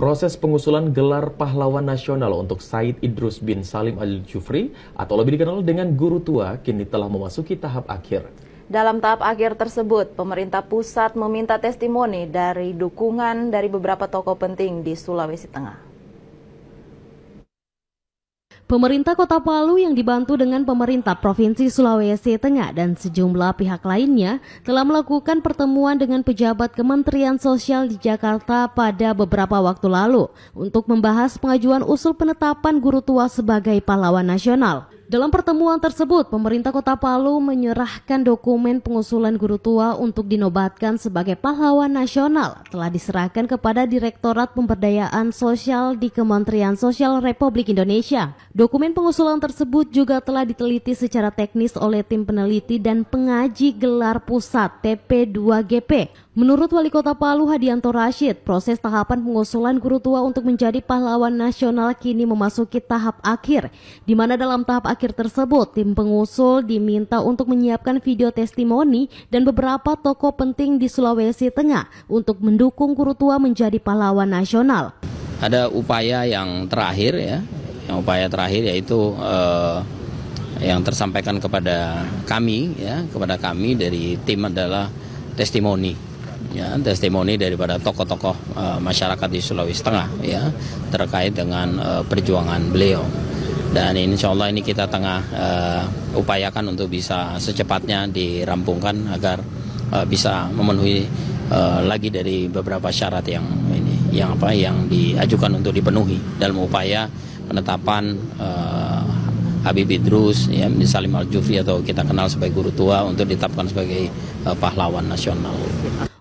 Proses pengusulan gelar pahlawan nasional untuk Said Idrus bin Salim Al-Jufri atau lebih dikenal dengan guru tua kini telah memasuki tahap akhir. Dalam tahap akhir tersebut, pemerintah pusat meminta testimoni dari dukungan dari beberapa tokoh penting di Sulawesi Tengah. Pemerintah Kota Palu yang dibantu dengan pemerintah Provinsi Sulawesi Tengah dan sejumlah pihak lainnya telah melakukan pertemuan dengan pejabat Kementerian Sosial di Jakarta pada beberapa waktu lalu untuk membahas pengajuan usul penetapan guru tua sebagai pahlawan nasional. Dalam pertemuan tersebut, pemerintah Kota Palu menyerahkan dokumen pengusulan guru tua untuk dinobatkan sebagai pahlawan nasional telah diserahkan kepada Direktorat Pemberdayaan Sosial di Kementerian Sosial Republik Indonesia. Dokumen pengusulan tersebut juga telah diteliti secara teknis oleh tim peneliti dan pengaji gelar pusat TP2GP. Menurut Wali Kota Palu Hadianto Rashid, proses tahapan pengusulan guru tua untuk menjadi pahlawan nasional kini memasuki tahap akhir, di mana dalam tahap akhir tersebut tim pengusul diminta untuk menyiapkan video testimoni dan beberapa tokoh penting di Sulawesi Tengah untuk mendukung guru tua menjadi pahlawan nasional. Ada upaya yang terakhir ya, yang upaya terakhir yaitu eh, yang tersampaikan kepada kami ya, kepada kami dari tim adalah testimoni ya, testimoni daripada tokoh-tokoh e, masyarakat di Sulawesi Tengah ya terkait dengan e, perjuangan beliau. Dan insya Allah ini kita tengah e, upayakan untuk bisa secepatnya dirampungkan agar e, bisa memenuhi e, lagi dari beberapa syarat yang ini yang apa yang diajukan untuk dipenuhi dalam upaya penetapan e, Habib Idrus, ya, Salim Al Jufri atau kita kenal sebagai guru tua untuk ditetapkan sebagai uh, pahlawan nasional.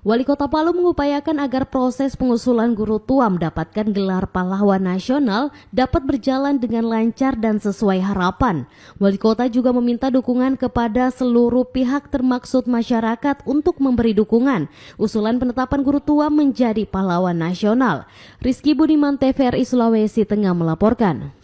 Wali Kota Palu mengupayakan agar proses pengusulan guru tua mendapatkan gelar pahlawan nasional dapat berjalan dengan lancar dan sesuai harapan. Wali Kota juga meminta dukungan kepada seluruh pihak termaksud masyarakat untuk memberi dukungan. Usulan penetapan guru tua menjadi pahlawan nasional. Rizky Budiman TVRI Sulawesi Tengah melaporkan.